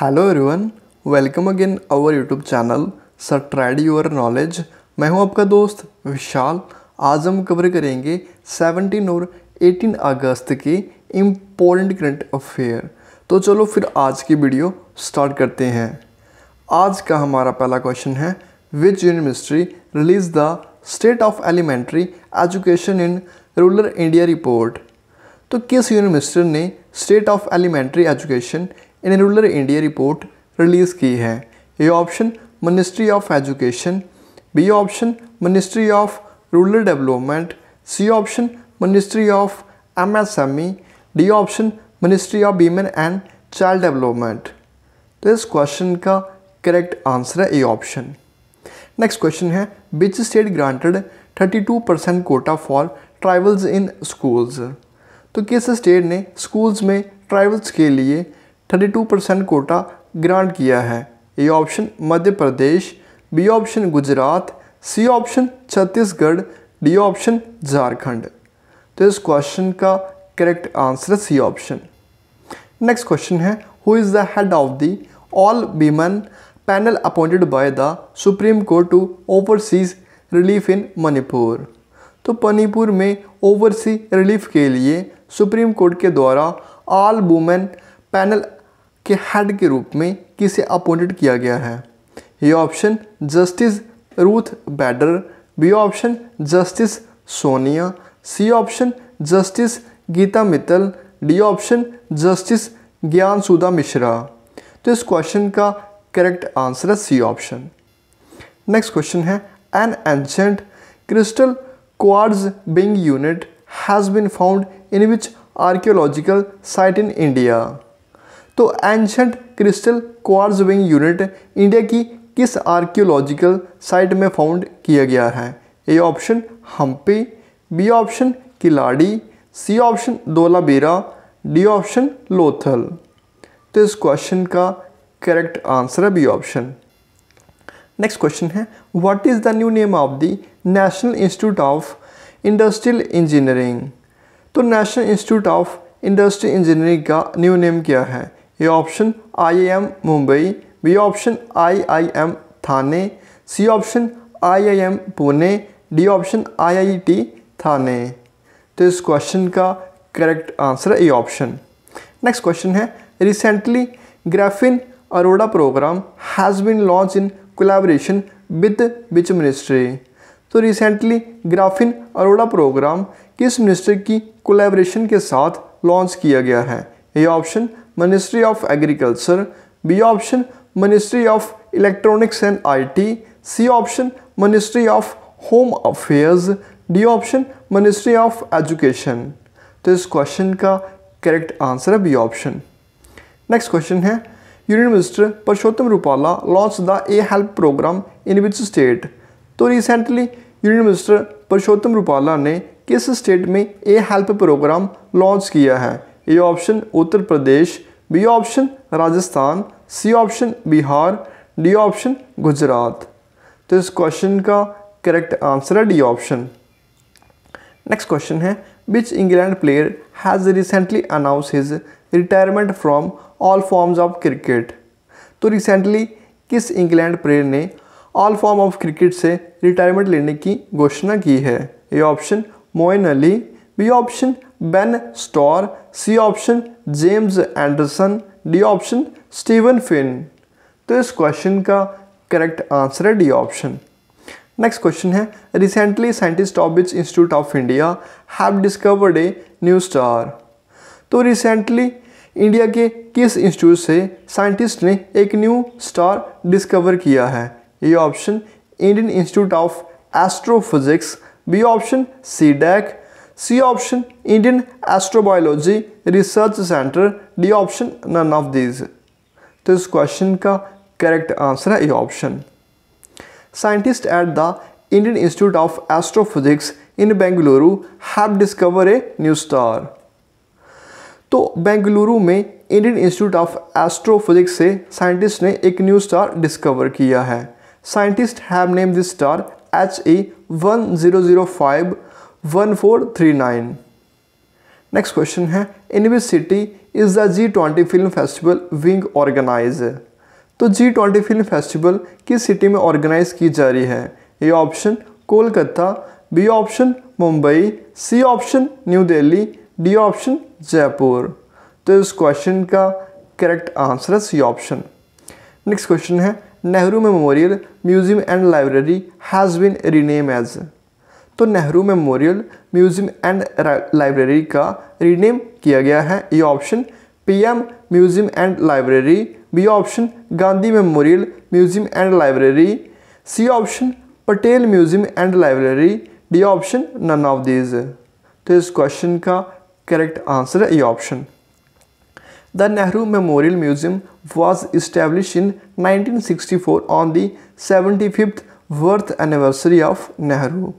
Hello everyone welcome again our YouTube channel sir trade your knowledge मैं हूं आपका दोस्त विशाल आज हम कवर करेंगे 17 और 18 अगस्त के इम्पोर्टेंट करंट अफेयर तो चलो फिर आज की वीडियो स्टार्ट करते हैं आज का हमारा पहला क्वेश्चन है which university release the state of elementary education in rural India report तो किस यूनिवर्सिटी ने state of elementary education in rural India report release की है A option ministry of education B option ministry of rural development C option ministry of M S M E D option ministry of women and child development तो इस question का correct answer है A option next question है which state granted 32 percent quota for tribals in schools तो किस स्टेट ने schools में ट्राइवल्स के लिए thirty two percent quota grant किया है A option Madhya Pradesh B option Gujarat C option Chhattisgarh D option Jharkhand तो इस क्वेश्चन का करेक्ट आंसर है सी ऑप्शन नेक्स्ट क्वेश्चन है who is the head of the all women panel appointed by the supreme court to overseas relief in Manipur तो मणिपुर में oversee relief के लिए supreme court के द्वारा ऑल वुमेन पैनल के head के रूप में किसे अपॉइंटेड किया गया है ये option justice Ruth Bader B option justice Sonia C option justice Gita Mittal D option justice Gyan Sudha Mishra तो इस क्वेश्चन का करेक्ट आंसर है सी ऑप्शन नेक्स्ट क्वेश्चन है an ancient crystal quartz beading unit has been found in which archaeological site in India तो ancient crystal quartz beading unit India की किस archaeological site में found किया गया है A option Hampi B option Keeladi C option Dholavira D option Lothal तो इस question का करेक्ट आंसर है बी ऑप्शन नेक्स्ट क्वेश्चन है what is the new name of the national institute of industrial engineering तो national institute of industrial engineering का new name क्या है A option I I M Mumbai B option I I M Thane C option I I M Pune D option I I T Thane तो इस question का correct answer A option next question है recently graphene Aurora program has been launch in collaboration with which ministry तो recently graphene Aurora program किस minister की collaboration के साथ launch किया गया है A option ministry of agriculture B option ministry of electronics and IT C option ministry of home affairs D option ministry of education तो इस क्वेश्चन का करेक्ट आंसर है बी ऑप्शन नेक्स्ट क्वेश्चन है union minister Parshottam Rupala launch the A help program in which state तो recently union minister Parshottam Rupala ने किस state में ए help programme launch किया है A option Uttar Pradesh B option Rajasthan C option Bihar D option Gujarat तो इस क्वेश्चन का करेक्ट आंसर है डी ऑप्शन नेक्स्ट क्वेश्चन है which England player has recently announce his retirement from all forms of cricket तो recently किस England player ने all form of cricket से retirement लेने की घोषणा की है A option Moeen Ali B option Ben Stokes C option James Anderson D option Steven Finn तो इस क्वेश्चन का करेक्ट आंसर है डी ऑप्शन नेक्स्ट क्वेश्चन है recently scientist of which institute of India have discovered a new star तो recently India के किस institute से scientist ने एक न्यू स्टार डिस्कवर किया है ये option Indian institute of astrophysics B option C DAC C option Indian astrobiology research centre D option none of these तो इस क्वेश्चन का करेक्ट आंसर है A option scientist at the Indian institute of astrophysics in Bengaluru have discover a new star तो बेंगलुरु में Indian institute of astrophysics से scientist ने एक new star discover किया है scientist have name this star H A one zero zero five one four three nine next question है in which city is the G twenty film festival being organise तो G twenty film festival किस city में organise की जा रही है A option Kolkata B option Mumbai C option New Delhi D option Jaipur तो इस क्वेश्चन का करेक्ट आंसर है सी ऑप्शन नेक्स्ट क्वेश्चन है Nehru memorial museum and library has been rename as तो Nehru memorial museum and library का रीनेम किया गया है ये option PM museum and library B option Gandhi memorial museum and library C option Patel museum and library D option none of these तो इस question का correct answer है ये option The Nehru Memorial Museum was established in 1964 on the fifth birth anniversary of Nehru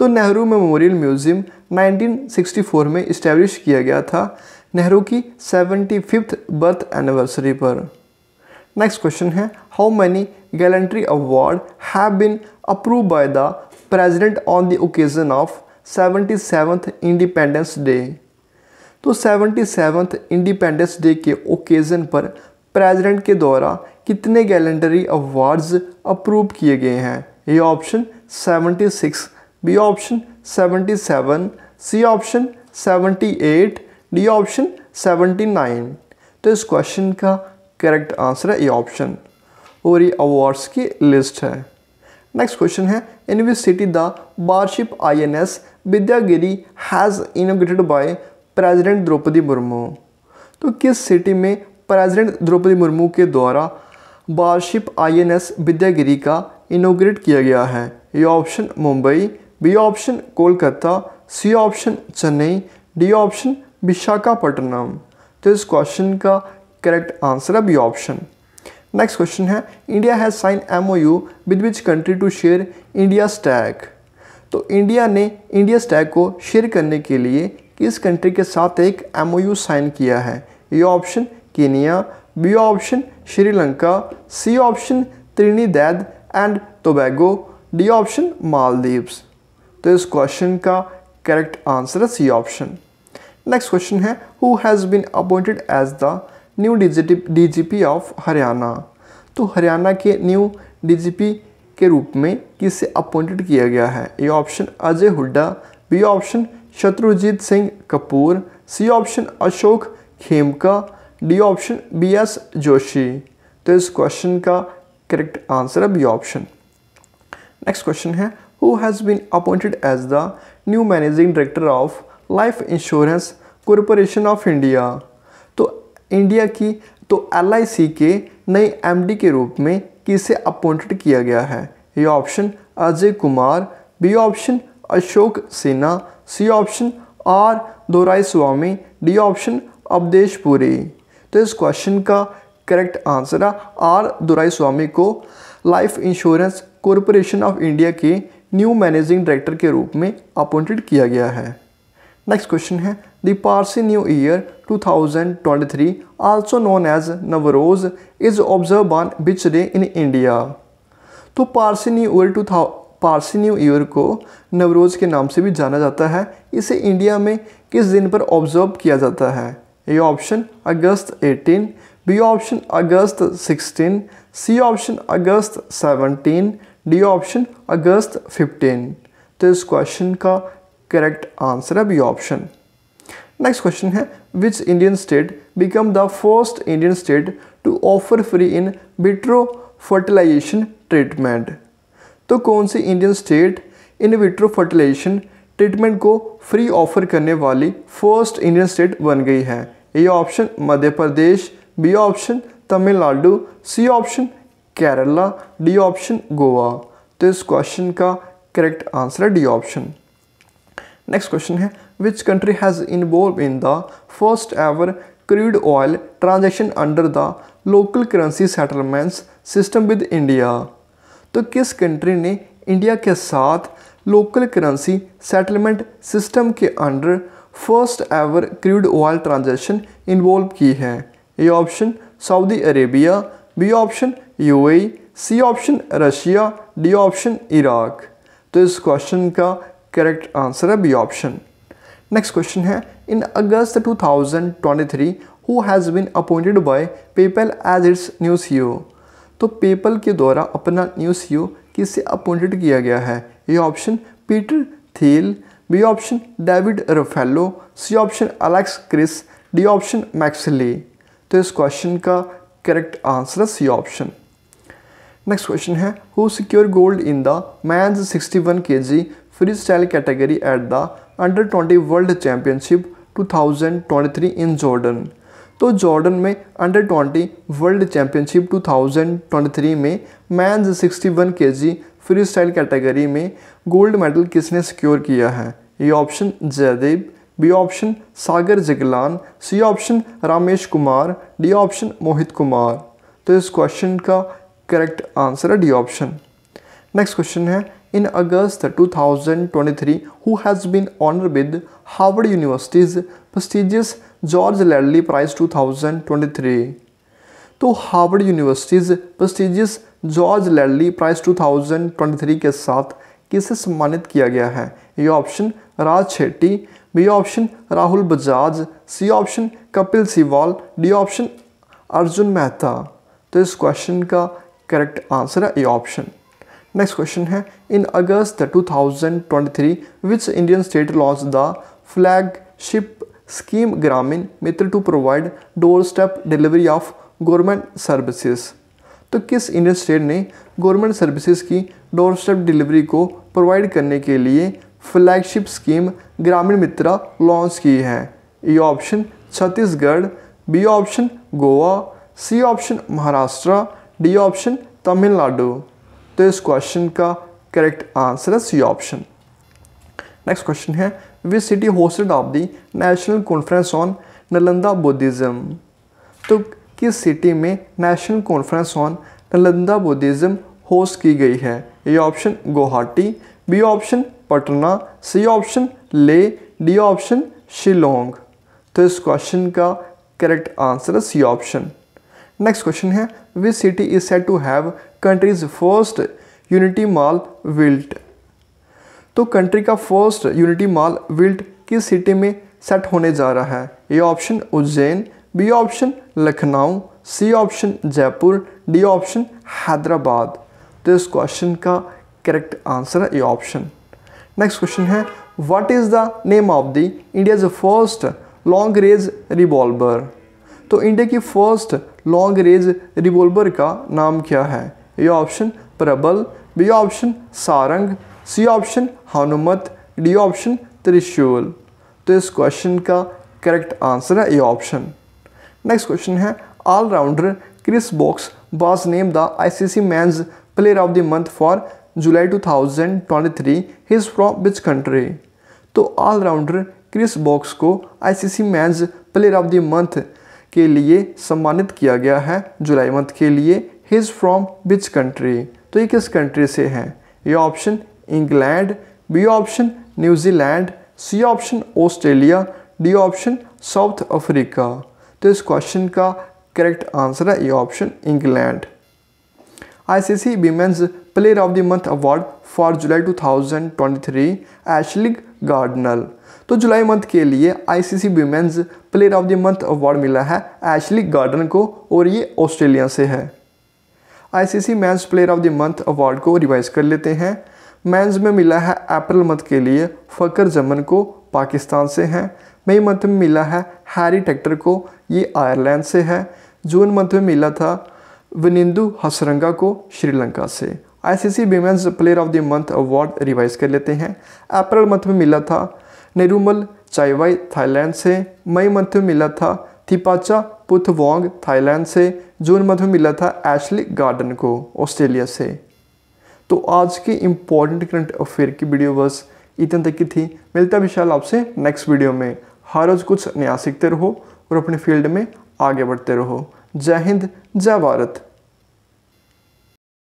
तो Nehru memorial museum 1964 में establish किया गया था नेहरू की सेवेंटी फिफ्थ बर्थ एनिवर्सरी पर नेक्स्ट क्वेश्चन है how many gallantry award have been approve by the president on the occasion of seventy seventh independence day तो seventy seventh independence day के occasion पर प्रेजिडेंट के द्वारा कितने गैलेंट्री अवार्ड्स अप्रूव किए गए हैं ये option seventy six B option 77 C option 78 D option 79 तो इस क्वेश्चन का करेक्ट आंसर है ए ऑप्शन और ये अवार्ड्स की लिस्ट है नेक्स्ट क्वेश्चन है in which city the warship I N S Vidyagiri has inaugurated by president Droupadi Murmu तो किस सिटी में प्रेसिडेंट द्रौपदी मुर्मू के द्वारा बारशिप आईएनएस विद्यागिरी का इनोग्रेट किया गया है ये option Mumbai B option Kolkata C option Chennai D option Visakhapatnam तो इस क्वेश्चन का करेक्ट आंसर है बी ऑप्शन नेक्स्ट क्वेश्चन है India has sign M O U with which country to share India stack तो इंडिया ने इंडिया स्टैग को शेयर करने के लिए किस कंट्री के साथ एक एम ओ यू साइन किया है A option Kenya B option Sri Lanka C option Trinidad and Tobago D option Maldives तो इस क्वेश्चन का करेक्ट आंसर है सी ऑप्शन नेक्स्ट क्वेश्चन है who has been appointed as the new DGP of Haryana तो हरियाणा के new DGP के रूप में किसे अपॉइंटेड किया गया है A option Ajay Hooda B option Shatrujeet Singh Kapur C option Ashok Khemka D option B S Joshi तो इस क्वेश्चन का करेक्ट आंसर है बी ऑप्शन नेक्स्ट क्वेश्चन है who has been appointed as the new managing director of life insurance corporation of India तो India की तो L I सी के नए एम डी के रूप में किसे अपॉइंटेड किया गया है ये option Ajay Kumar B option Ashok Sinha C option R Doraiswamy D option Avadhesh Puri तो इस क्वेश्चन का करेक्ट आंसर है आर दोराई स्वामी को life insurance corporation of India के न्यू मैनेजिंग डायरेक्टर के रूप में अपॉइंटेड किया गया है नेक्स्ट क्वेश्चन है the Parsi new year 2023 also known as Navroz is observe on which day in India तो Parsi new year to Parsi new year को नवरोज़ के नाम से भी जाना जाता है इसे इंडिया में किस दिन पर ऑब्जर्व किया जाता है ए ऑप्शन अगस्त 18, बी ऑप्शन अगस्त 16, सी ऑप्शन अगस्त डी ऑप्शन अगस्त 15 तो इस क्वेश्चन का करेक्ट आंसर है बी ऑप्शन नेक्स्ट क्वेश्चन है which Indian state become the first Indian state to offer free in vitro fertilization treatment तो कौन सी Indian state in vitro fertilization treatment को फ्री ऑफर करने वाली फर्स्ट इंडियन स्टेट बन गई है A option Madhya Pradesh B option Tamil Nadu C option Kerala D option Goa तो इस क्वेश्चन का करेक्ट आंसर है डी ऑप्शन नेक्स्ट क्वेश्चन है which country has involve in the first ever crude oil transaction under the local currency settlements system with India तो किस country ने India के साथ लोकल करेंसी सेटलमेंट सिस्टम के under first ever crude oil transaction involve की है A option Saudi Arabia B option UAE C option Russia D option Iraq तो इस क्वेश्चन का करेक्ट आंसर है बी ऑप्शन नेक्स्ट क्वेश्चन है in August 2023 who has been appointed by PayPal as its new CEO तो PayPal के द्वारा अपना new CEO e किसे अपॉइंटेड किया गया है ये option Peter Thiel B option David Rafello C option Alex Chriss D option Maxley तो इस क्वेश्चन का करेक्ट आंसर है सी ऑप्शन नेक्स्ट क्वेश्चन है who secure gold in the men's 61 one K G freestyle category at the under twenty world championship 2023 in Jordan तो Jordan में under twenty world championship 2023 में men's 61 one K G freestyle category में gold medal किसने secure किया है ये option Jaidev B option Sagar Jaglan C option Ramesh Kumar D option Mohit Kumar तो इस क्वेश्चन का करेक्ट आंसर है डी ऑप्शन नेक्स्ट क्वेश्चन है in August 2023 thousand twenty three who has been honour with Harvard University's prestigious George Ledley prize two thousand twenty three तो Harvard University's prestigious George Ledley prize two thousand twenty three के साथ किसे सम्मानित किया गया है ये option Raj Shetty B option Rahul Bajaj C option Kapil Siwal D option Arjun Mehta तो इस क्वेश्चन का करेक्ट आंसर है ए ऑप्शन नेक्स्ट क्वेश्चन है in August 2023 thousand twenty three which Indian state launch the flagship scheme Gramin Mitra to provide doorstep delivery of government services तो किस Indian state ने government services की doorstep delivery को provide करने के लिए flagship scheme Gramin मित्र launch की है A option Chhattisgarh B option Goa C option Maharashtra D option Tamil Nadu तो इस क्वेश्चन का करेक्ट आंसर है सी ऑप्शन नेक्स्ट क्वेश्चन है which city hosted of the national conference on Nalanda Buddhism तो किस सिटी में national conference on Nalanda Buddhism host की गई है A option Guwahati B option Patna C option Leh D option Shillong तो इस क्वेश्चन का करेक्ट आंसर है सी ऑप्शन नेक्स्ट क्वेश्चन है which city is said to have country's first unity mall built तो country का फर्स्ट यूनिटी मॉल विल्ट किस city में set होने जा रहा है A option Ujjain B option Lucknow C option Jaipur D option Hyderabad तो इस क्वेश्चन का करेक्ट आंसर है ए ऑप्शन नेक्स्ट क्वेश्चन है what is the name of the India's first long range revolver तो इंडिया की फर्स्ट लॉन्ग रेंज रिवॉल्वर का नाम क्या है A option Prabal B option Sarang C option Hanumat D option Trishul तो इस क्वेश्चन का करेक्ट आंसर है ए ऑप्शन नेक्स्ट क्वेश्चन है allrounder Chris Woakes C C men's player of the month for July two thousand 2023. Three is from which country तो allrounder Chris Woakes को ICC men's player of the month के लिए सम्मानित किया गया है जुलाई month के लिए हिज फ्रॉम विच कंट्री तो ये किस कंट्री से हैं ये option England B option New Zealand C option Australia D option South Africa तो इस क्वेश्चन का करेक्ट आंसर है A option England ICC women's player of the month award for जुलाई 2023 एशलिग गार्डनल तो जुलाई मंथ के लिए ICC women's player of the month award मिला है एशली गार्डन को और ये ऑस्ट्रेलिया से है ICC men's player of the month award को रिवाइज कर लेते हैं मैंस में मिला है अप्रैल मंथ के लिए फ़कर जमन को पाकिस्तान से हैं मई मंथ में मिला है हैरी टेक्टर को ये आयरलैंड से है जून मंथ में मिला था विनिंदु हसरंगा को श्रीलंका से ICC women's player of the month award revise कर लेते हैं अप्रैल मंथ में मिला था निरुमल चाईवाई थाईलैंड से मई मंथ में मिला था थिपाचा पुथवोंग थाईलैंड से जून मंथ में मिला था एशली गार्डन को ऑस्ट्रेलिया से तो आज की इंपॉर्टेंट करंट अफेयर की वीडियो बस इतने तक की थी मिलता विशाल आपसे नेक्स्ट वीडियो में हर रोज़ कुछ नया सीखते रहो और अपने फील्ड में आगे बढ़ते रहो जय हिंद जय भारत